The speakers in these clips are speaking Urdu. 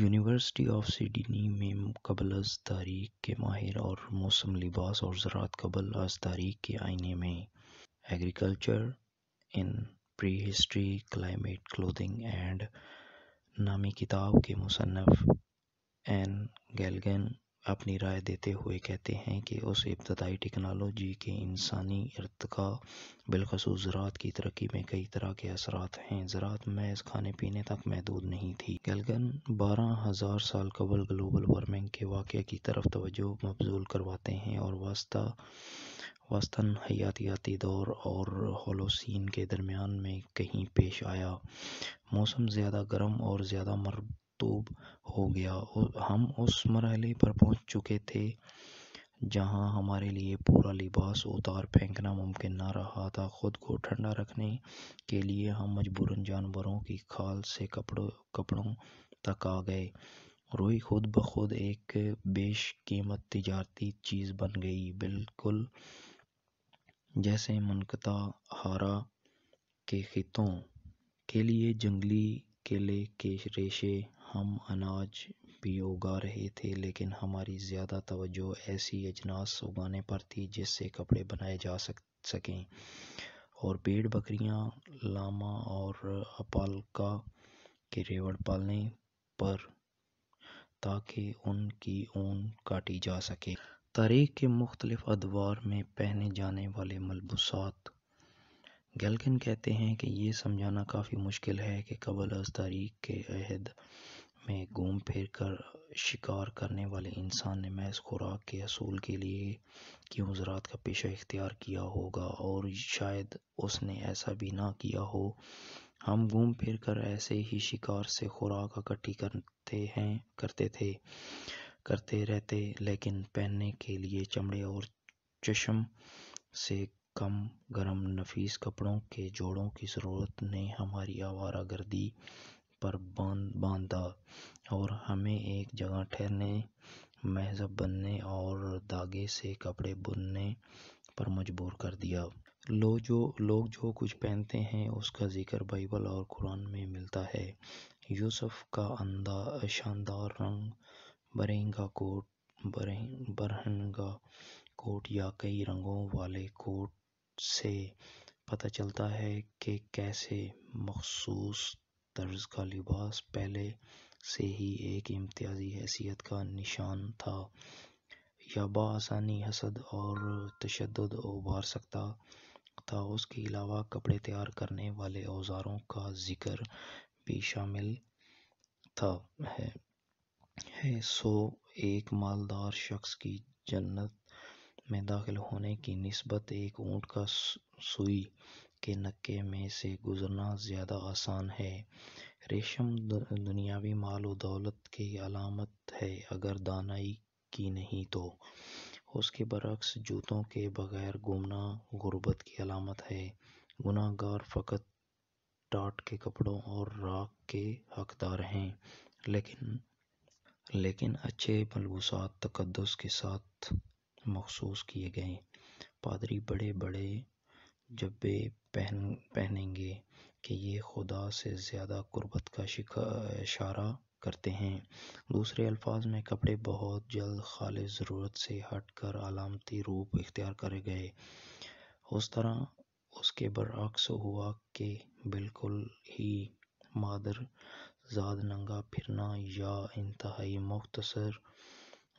یونیورسٹی آف سڈنی میں قبل از تاریخ کے ماہر اور موسم لباس اور زراعت قبل از تاریخ کے آئینے میں agriculture in prehistory climate clothing and نامی کتاب کے مصنف این گیلگن اپنی رائے دیتے ہوئے کہتے ہیں کہ اس ابتدائی ٹیکنالوجی کے انسانی ارتقا بالخصوص زراعت کی ترقی میں کئی طرح کے اثرات ہیں زراعت محض کھانے پینے تک محدود نہیں تھی گلگن بارہ ہزار سال قبل گلوبل وارمنگ کے واقعہ کی طرف توجہ مبزول کرواتے ہیں اور واسطہ وسطن حیاتیاتی دور اور ہولوسین کے درمیان میں کہیں پیش آیا موسم زیادہ گرم اور زیادہ مر مکتوب ہو گیا ہم اس مرحلے پر پہنچ چکے تھے جہاں ہمارے لیے پورا لباس اتار پھینکنا ممکن نہ رہا تھا خود کو ٹھنڈا رکھنے کے لیے ہم مجبوراً جانوروں کی کھال سے کپڑوں کپڑوں تک آ گئے روئی خود بخود ایک بیش قیمت تجارتی چیز بن گئی بالکل جیسے منقطع ہارا کے خطوں کے لیے جنگلی کیلے کے ریشے ہم اناج بھی اگا رہے تھے لیکن ہماری زیادہ توجہ ایسی اجناس اگانے پر تھی جس سے کپڑے بنائے جا سکیں اور بیڑ بکریاں لاما اور اپالکا کے ریوڑ پالنے پر تاکہ ان کی اون کاٹی جا سکے تاریخ کے مختلف ادوار میں پہنے جانے والے ملبوسات گیلکن کہتے ہیں کہ یہ سمجھانا کافی مشکل ہے کہ قبل از تاریخ کے عہد میں گھوم پھر کر شکار کرنے والے انسان نے محض خوراک کے حصول کے لیے کیوں زراعت کا پیشہ اختیار کیا ہوگا اور شاید اس نے ایسا بھی نہ کیا ہو ہم گھوم پھر کر ایسے ہی شکار سے خوراک اکٹھی کرتے ہیں کرتے تھے کرتے رہتے لیکن پہننے کے لیے چمڑے اور چشم سے کم گرم نفیس کپڑوں کے جوڑوں کی ضرورت نے ہماری آوارہ گردی پر باندھ باندھا اور ہمیں ایک جگہ ٹھہرنے مہذب بننے اور دھاگے سے کپڑے بننے پر مجبور کر دیا لو جو لوگ جو کچھ پہنتے ہیں اس کا ذکر بائبل اور قرآن میں ملتا ہے یوسف کا اندھا شاندار رنگ برہنگا کوٹ برہنگا کوٹ یا کئی رنگوں والے کوٹ سے پتہ چلتا ہے کہ کیسے مخصوص طرز کا لباس پہلے سے ہی ایک امتیازی حیثیت کا نشان تھا یا بآسانی تشدد ابھار سکتا تھا اس کے علاوہ کپڑے تیار کرنے والے اوزاروں کا ذکر بھی شامل تھا ہے سو ایک مالدار شخص کی جنت میں داخل ہونے کی نسبت ایک اونٹ کا سوئی نکے میں سے گزرنا زیادہ آسان ہے ریشم دنیاوی مال و دولت کی علامت ہے اگر دانائی کی نہیں تو اس کے برعکس جوتوں کے بغیر گمنا غربت کی علامت ہے گناہ گار فقط ٹاٹ کے کپڑوں اور راک کے حقدار ہیں لیکن لیکن اچھے ملبوسات تقدس کے ساتھ مخصوص کیے گئے پادری بڑے بڑے جبے پہن پہنیں گے کہ یہ خدا سے زیادہ قربت کا شکا اشارہ کرتے ہیں دوسرے الفاظ میں کپڑے بہت جلد خالص ضرورت سے ہٹ کر علامتی روپ اختیار کرے گئے اس طرح اس کے برعکس ہوا کہ بالکل ہی مادر زاد ننگا پھرنا یا انتہائی مختصر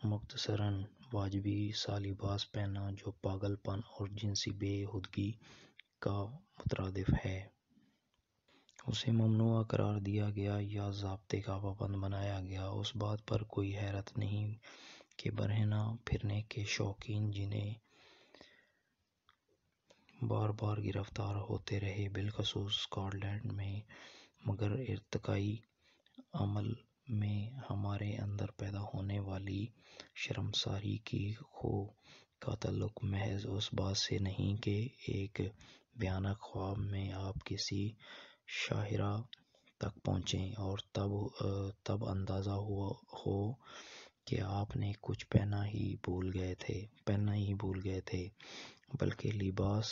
مختصراً واجبی لباس پہنا جو پاگل پن اور جنسی بے ہودگی کا مترادف ہے اسے ممنوع قرار دیا گیا یا ضابطے کا پابند بنایا گیا اس بات پر کوئی حیرت نہیں کہ برہنا پھرنے کے شوقین جنہیں بار بار گرفتار ہوتے رہے بالخصوص اسکاٹ لینڈ میں مگر ارتقائی عمل میں ہمارے اندر پیدا ہونے والی شرمساری کی خو کا تعلق محض اس بات سے نہیں کہ ایک بیانہ خواب میں آپ کسی شاہراہ تک پہنچیں اور تب تب اندازہ ہوا ہو کہ آپ نے کچھ پہنا ہی بھول گئے تھے پہنا ہی بھول گئے تھے بلکہ لباس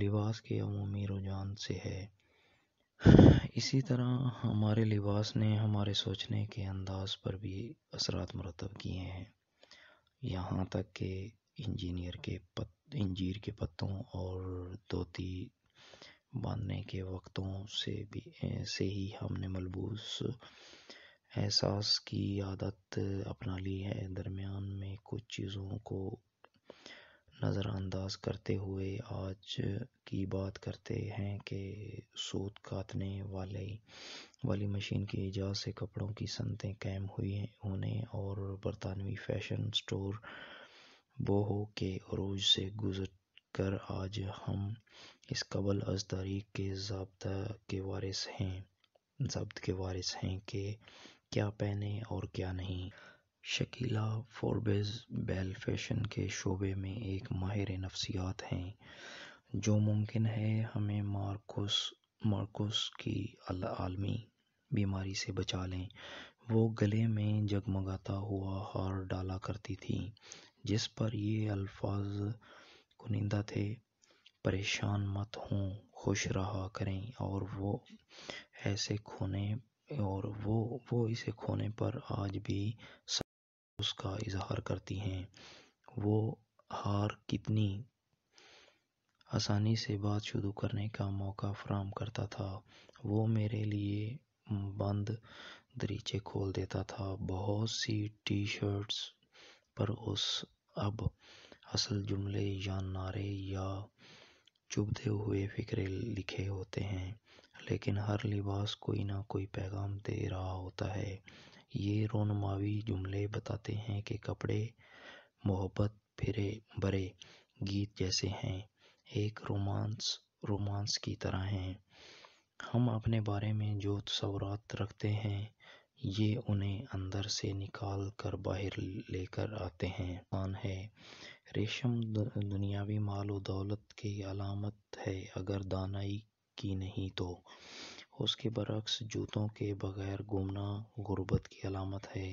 لباس کے عمومی رجحان سے ہے اسی طرح ہمارے لباس نے ہمارے سوچنے کے انداز پر بھی اثرات مرتب کیے ہیں یہاں تک کہ انجینئر کے پت انجیر کے پتوں اور دھوتی باندھنے کے وقتوں سے بھی سے ہی ہم نے ملبوس احساس کی عادت اپنا لی ہے درمیان میں کچھ چیزوں کو نظر انداز کرتے ہوئے آج کی بات کرتے ہیں کہ سوت کاتنے والے والی مشین کی ایجاد سے کپڑوں کی سنتیں قائم ہوئی ہونے اور برطانوی فیشن سٹور بوہو کے عروج سے گزر کر آج ہم اس قبل از تاریخ کے ضابطہ کے وارث ہیں ضابط کے وارث ہیں کہ کیا پہنے اور کیا نہیں شکیلا فوربز بیل فیشن کے شعبے میں ایک ماہر نفسیات ہیں جو ممکن ہے ہمیں مارکوس مارکوس کی عالمی بیماری سے بچا لیں وہ گلے میں جگمگاتا ہوا ہار ڈالا کرتی تھی جس پر یہ الفاظ کنندہ تھے پریشان مت ہوں خوش رہا کریں اور وہ ایسے کھونے اور وہ وہ اسے کھونے پر آج بھی اس کا اظہار کرتی ہیں وہ ہار کتنی آسانی سے بات شروع کرنے کا موقع فراہم کرتا تھا وہ میرے لیے بند دریچے کھول دیتا تھا بہت سی ٹی شرٹس پر اس اب اصل جملے یا نعرے یا چبھتے ہوئے فکرے لکھے ہوتے ہیں لیکن ہر لباس کوئی نہ کوئی پیغام دے رہا ہوتا ہے یہ رونماوی جملے بتاتے ہیں کہ کپڑے محبت پھرے برے گیت جیسے ہیں ایک رومانس رومانس کی طرح ہیں ہم اپنے بارے میں جو تصورات رکھتے ہیں یہ انہیں اندر سے نکال کر باہر لے کر آتے ہیں آن ہے ریشم دنیاوی مال و دولت کی علامت ہے اگر دانائی کی نہیں تو اس کے برعکس جوتوں کے بغیر گھومنا غربت کی علامت ہے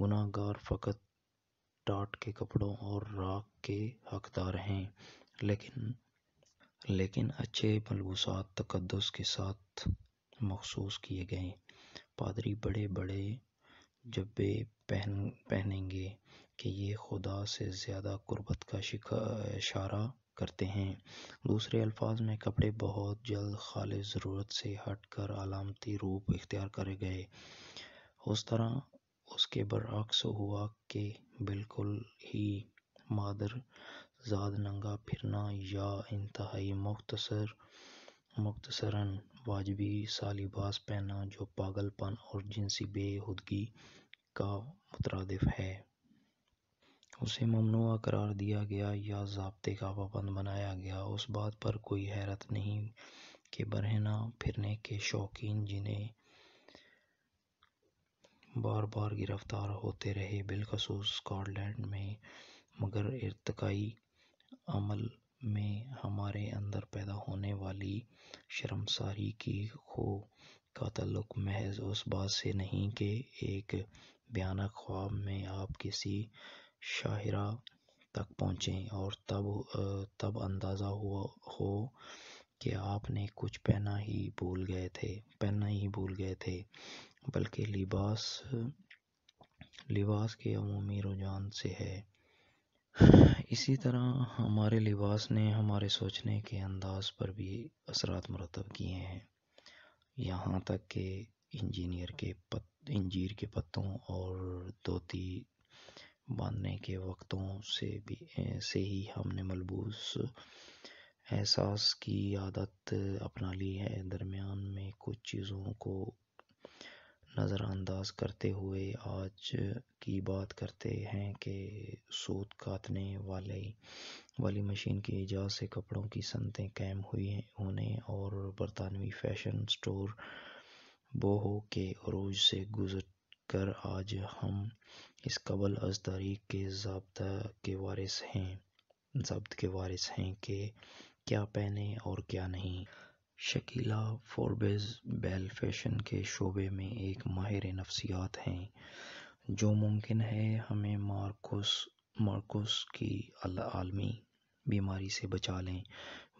گناہ گار فقط ٹاٹ کے کپڑوں اور راک کے حقدار ہیں لیکن لیکن اچھے ملبوسات تقدس کے ساتھ مخصوص کیے گئے پادری بڑے بڑے جبے پہن پہنیں گے کہ یہ خدا سے زیادہ قربت کا شکا اشارہ کرتے ہیں دوسرے الفاظ میں کپڑے بہت جلد خالص ضرورت سے ہٹ کر علامتی روپ اختیار کرے گئے اس طرح اس کے برعکس ہوا کہ بالکل ہی مادر زاد ننگا پھرنا یا انتہائی مختصر مختصراً واجبی سالباز پہنا جو پاگل پن اور جنسی بے ہودگی کا مترادف ہے اسے ممنوع قرار دیا گیا یا ضابطے کا پابند بنایا گیا اس بات پر کوئی حیرت نہیں کہ برہنا بار گرفتار ہوتے رہے بالخصوص اسکاٹ لینڈ میں مگر ارتقائی عمل میں ہمارے اندر پیدا ہونے والی شرمساری کی خو کا تعلق محض اس بات سے نہیں کہ ایک بیانہ خواب میں آپ کسی شاہراہ تک پہنچیں اور تب تب اندازہ ہوا ہو کہ آپ نے کچھ پہنا ہی بھول گئے تھے پہنا ہی بھول گئے تھے بلکہ لباس لباس کے عمومی رجحان سے ہے اسی طرح ہمارے لباس نے ہمارے سوچنے کے انداز پر بھی اثرات مرتب کیے ہیں یہاں تک کہ انجینئر کے پت انجیر کے پتوں اور دھوتی باندھنے کے وقتوں سے بھی سے ہی ہم نے ملبوس احساس کی عادت اپنا لی ہے درمیان میں کچھ چیزوں کو نظر انداز کرتے ہوئے آج کی بات کرتے ہیں کہ سوت کاتنے والے والی مشین کی ایجاد سے کپڑوں کی سنتیں قائم ہوئی ہونے اور برطانوی فیشن سٹور بوہو کے عروج سے گزر کر آج ہم اس قبل از تاریخ کے ضابطہ کے وارث ہیں ضبط کے وارث ہیں کہ کیا پہنیں اور کیا نہیں شکیلا فوربز بیل فیشن کے شعبے میں ایک ماہر نفسیات ہیں جو ممکن ہے ہمیں مارکوس مارکوس کی عالمی بیماری سے بچا لیں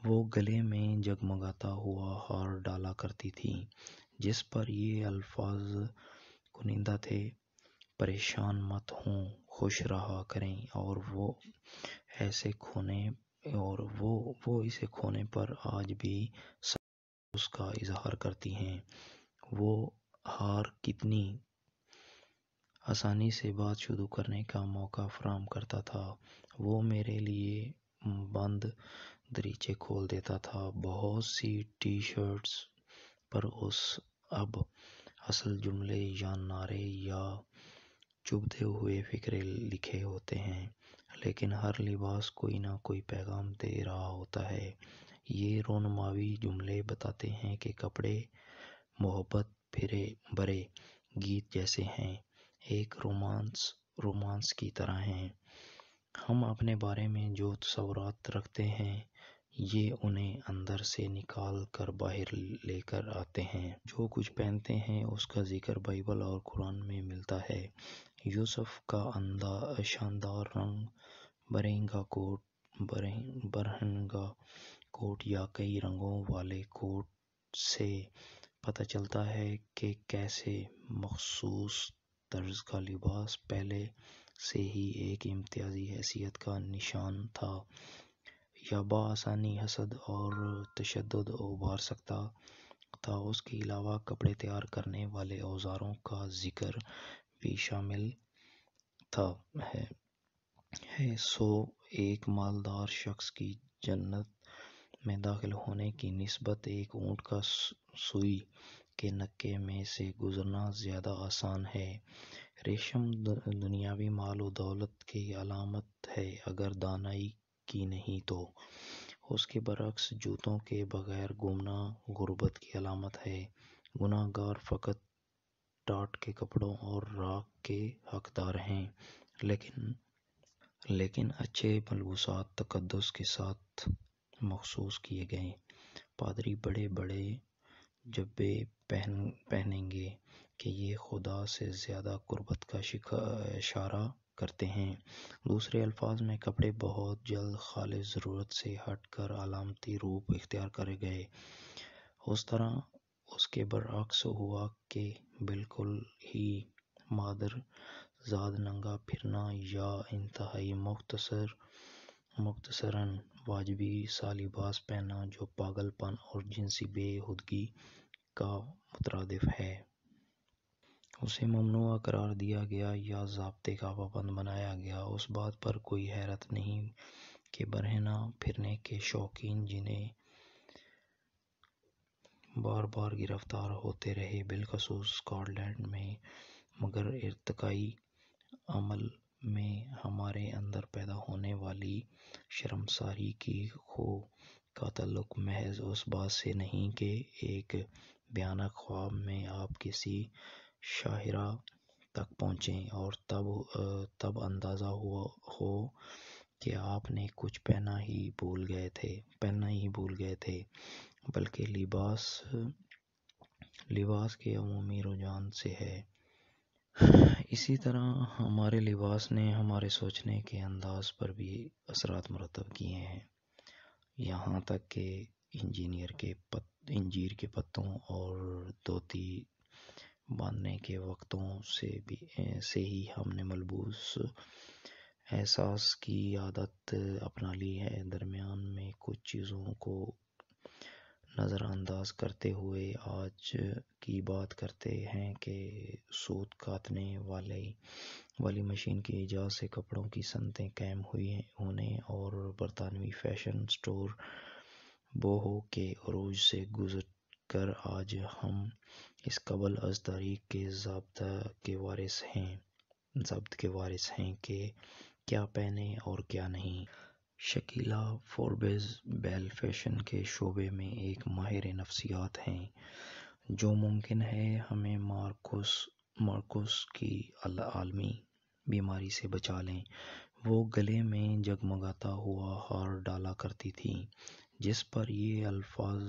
وہ گلے میں جگمگاتا ہوا ہار ڈالا کرتی تھی جس پر یہ الفاظ کنندہ تھے پریشان مت ہوں خوش رہا کریں اور وہ ایسے کھونے اور وہ وہ اسے کھونے پر آج بھی اس کا اظہار کرتی ہیں وہ ہار کتنی آسانی سے بات شروع کرنے کا موقع فراہم کرتا تھا وہ میرے لیے بند دریچے کھول دیتا تھا بہت سی ٹی شرٹس پر اس اب اصل جملے یا نعرے یا چبھتے ہوئے فکرے لکھے ہوتے ہیں لیکن ہر لباس کوئی نہ کوئی پیغام دے رہا ہوتا ہے یہ رونماوی جملے بتاتے ہیں کہ کپڑے محبت پھرے برے گیت جیسے ہیں ایک رومانس رومانس کی طرح ہیں ہم اپنے بارے میں جو تصورات رکھتے ہیں یہ انہیں اندر سے نکال کر باہر لے کر آتے ہیں جو کچھ پہنتے ہیں اس کا ذکر بائبل اور قرآن میں ملتا ہے یوسف کا شاندار رنگ برہنگا کوٹ برہنگا کوٹ یا کئی رنگوں والے کوٹ سے پتہ چلتا ہے کہ کیسے مخصوص طرز کا لباس پہلے سے ہی ایک امتیازی حیثیت کا نشان تھا یا بآسانی حسد اور تشدد ابھار سکتا تھا اس کے علاوہ کپڑے تیار کرنے والے اوزاروں کا ذکر بھی شامل تھا ہے سو ایک مالدار شخص کی جنت میں داخل ہونے کی نسبت ایک اونٹ کا سوئی کے نقے میں سے گزرنا زیادہ آسان ہے ریشم دنیاوی مال و دولت کی علامت ہے اگر دانائی کی نہیں تو اس کے برعکس جوتوں کے بغیر گمنا غربت کی علامت ہے گناہ گار فقط ٹاٹ کے کپڑوں اور راک کے حقدار ہیں لیکن لیکن اچھے ملبوسات تقدس کے ساتھ مخصوص کیے گئے پادری بڑے بڑے جبے پہن پہنیں گے کہ یہ خدا سے زیادہ قربت کا اشارہ کرتے ہیں دوسرے الفاظ میں کپڑے بہت جلد خالص ضرورت سے ہٹ کر علامتی روپ اختیار کرے گئے اس طرح اس کے برعکس ہوا کہ بالکل ہی مادر زاد ننگا پھرنا یا انتہائی مختصر مختصراً واجبی لباس پہنا جو پاگل پن اور جنسی بے ہودگی کا مترادف ہے اسے ممنوع قرار دیا گیا یا ضابطے کا پابند بنایا گیا اس بات پر کوئی حیرت نہیں کہ پھرنے کے شوقین جنہیں بار بار گرفتار ہوتے رہے بالخصوص اسکاٹ لینڈ میں مگر ارتقائی عمل میں ہمارے اندر پیدا ہونے والی شرمساری کی خو کا تعلق محض اس بات سے نہیں کہ ایک بیانہ خواب میں آپ کسی شاہراہ تک پہنچیں اور تب تب اندازہ ہوا ہو کہ آپ نے کچھ پہنا ہی بھول گئے تھے پہنا ہی بھول گئے تھے بلکہ لباس لباس کے عمومی رجحان سے ہے اسی طرح ہمارے لباس نے ہمارے سوچنے کے انداز پر بھی اثرات مرتب کیے ہیں یہاں تک کہ انجینئر کے پت انجیر کے پتوں اور دھوتی باندھنے کے وقتوں سے بھی ہی ہم نے ملبوس احساس کی عادت اپنا لی ہے درمیان میں کچھ چیزوں کو نظر انداز کرتے ہوئے آج کی بات کرتے ہیں کہ سوت کاتنے والے والی مشین کی ایجاد سے کپڑوں کی سنتیں قائم ہوئی ہونے اور برطانوی فیشن سٹور بوہو کے عروج سے گزر کر آج ہم اس قبل از تاریخ کے ضابطہ کے وارث ہیں ضبط کے وارث ہیں کہ کیا پہنیں اور کیا نہیں شکیلا فوربز بیل فیشن کے شعبے میں ایک ماہر نفسیات ہیں جو ممکن ہے ہمیں مارکوس مارکوس کی عالمی بیماری سے بچا لیں وہ گلے میں جگمگاتا ہوا ہار ڈالا کرتی تھی جس پر یہ الفاظ